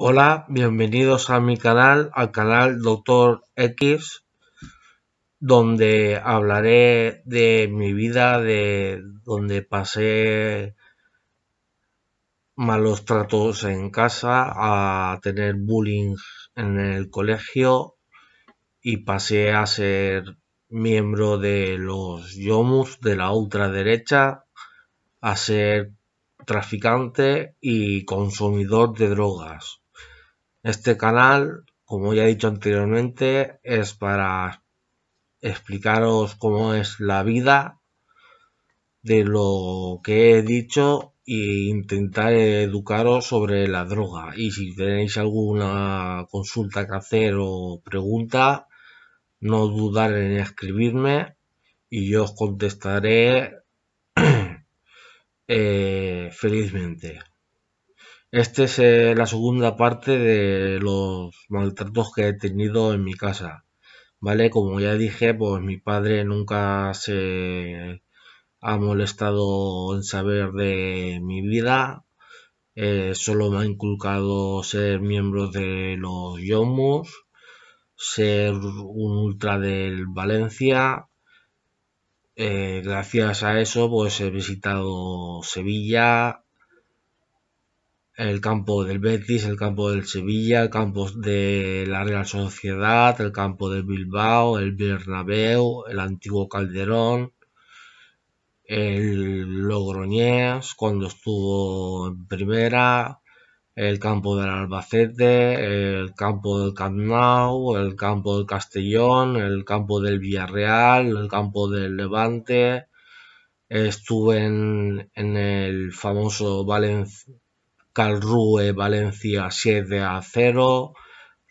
Hola, bienvenidos a mi canal, al canal Doctor X, donde hablaré de mi vida, de donde pasé malos tratos en casa, a tener bullying en el colegio y pasé a ser miembro de los Yomus de la ultraderecha, a ser traficante y consumidor de drogas. Este canal, como ya he dicho anteriormente, es para explicaros cómo es la vida de lo que he dicho e intentar educaros sobre la droga. Y si tenéis alguna consulta que hacer o pregunta, no dudar en escribirme y yo os contestaré eh, felizmente. Esta es eh, la segunda parte de los maltratos que he tenido en mi casa. ¿Vale? Como ya dije, pues mi padre nunca se ha molestado en saber de mi vida. Eh, solo me ha inculcado ser miembro de los Yomus, ser un ultra del Valencia. Eh, gracias a eso, pues he visitado Sevilla, el campo del Betis, el campo del Sevilla, el campo de la Real Sociedad, el campo de Bilbao, el Bernabéu, el antiguo Calderón, el Logroñés cuando estuvo en primera, el campo del Albacete, el campo del Cadnau, el campo del Castellón, el campo del Villarreal, el campo del Levante. Estuve en, en el famoso Valencia Calrue, Valencia 7 a 0.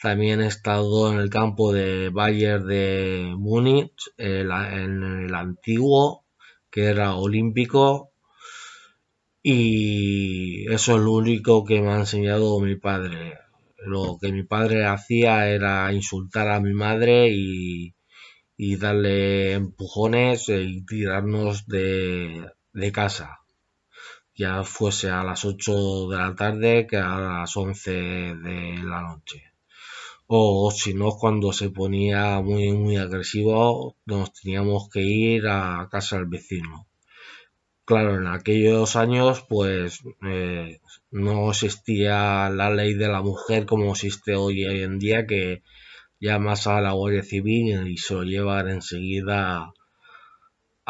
También he estado en el campo de Bayern de Múnich, eh, en el antiguo, que era olímpico. Y eso es lo único que me ha enseñado mi padre. Lo que mi padre hacía era insultar a mi madre y, darle empujones y tirarnos de casa ya fuese a las 8 de la tarde que a las 11 de la noche. O, si no, cuando se ponía muy, muy agresivo, nos teníamos que ir a casa del vecino. Claro, en aquellos años, pues eh, no existía la ley de la mujer como existe hoy, en día, que llamas a la Guardia Civil y se lo llevan enseguida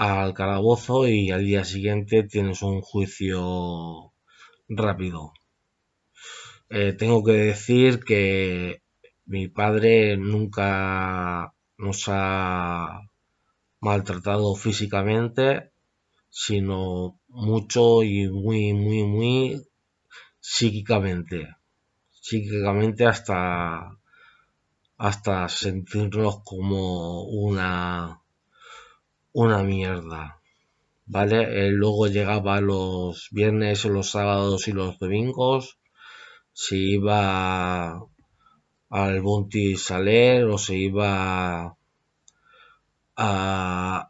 al calabozo y al día siguiente tienes un juicio rápido. Eh, tengo que decir que mi padre nunca nos ha maltratado físicamente, sino mucho y muy, muy, muy psíquicamente. Psíquicamente hasta, hasta sentirnos como una una mierda. ¿Vale? Eh, luego llegaba los viernes los sábados y los domingos. Se iba al Bunti Saler o se iba a,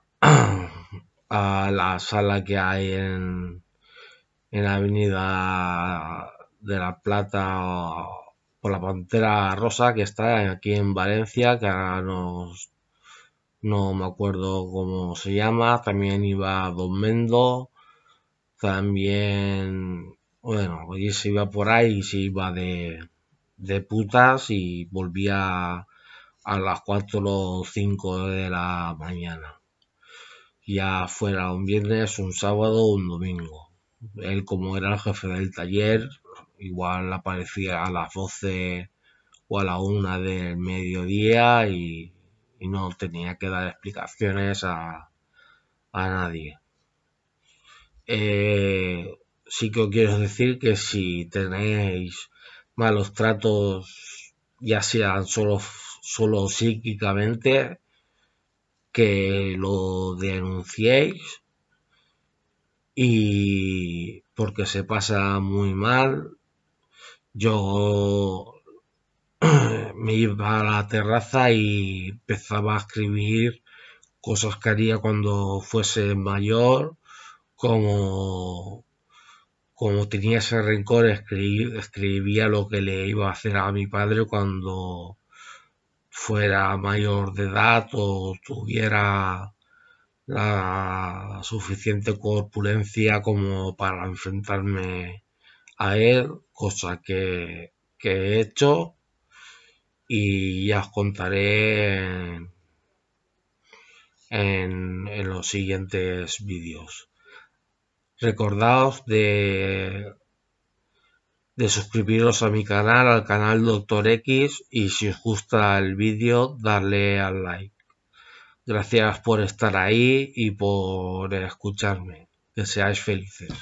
la sala que hay en, en la Avenida de la Plata por la Pantera Rosa que está aquí en Valencia, que nos no me acuerdo cómo se llama, también iba Don Mendo, también, bueno, oye se iba por ahí, se iba de, de putas y volvía a las 4 o 5 de la mañana. Ya fuera un viernes, un sábado o un domingo. Él como era el jefe del taller, igual aparecía a las 12 o a la 1 del mediodía y y no tenía que dar explicaciones a, nadie. Eh, sí que os quiero decir que si tenéis malos tratos, ya sean solo, solo psíquicamente, que lo denunciéis y porque se pasa muy mal. Yo me iba a la terraza y empezaba a escribir cosas que haría cuando fuese mayor, como, como tenía ese rencor, escribía lo que le iba a hacer a mi padre cuando fuera mayor de edad o tuviera la suficiente corpulencia como para enfrentarme a él, cosa que he hecho y ya os contaré en, los siguientes vídeos. Recordaos de, de suscribiros a mi canal, al canal Doctor X y si os gusta el vídeo darle al like. Gracias por estar ahí y por escucharme. Que seáis felices.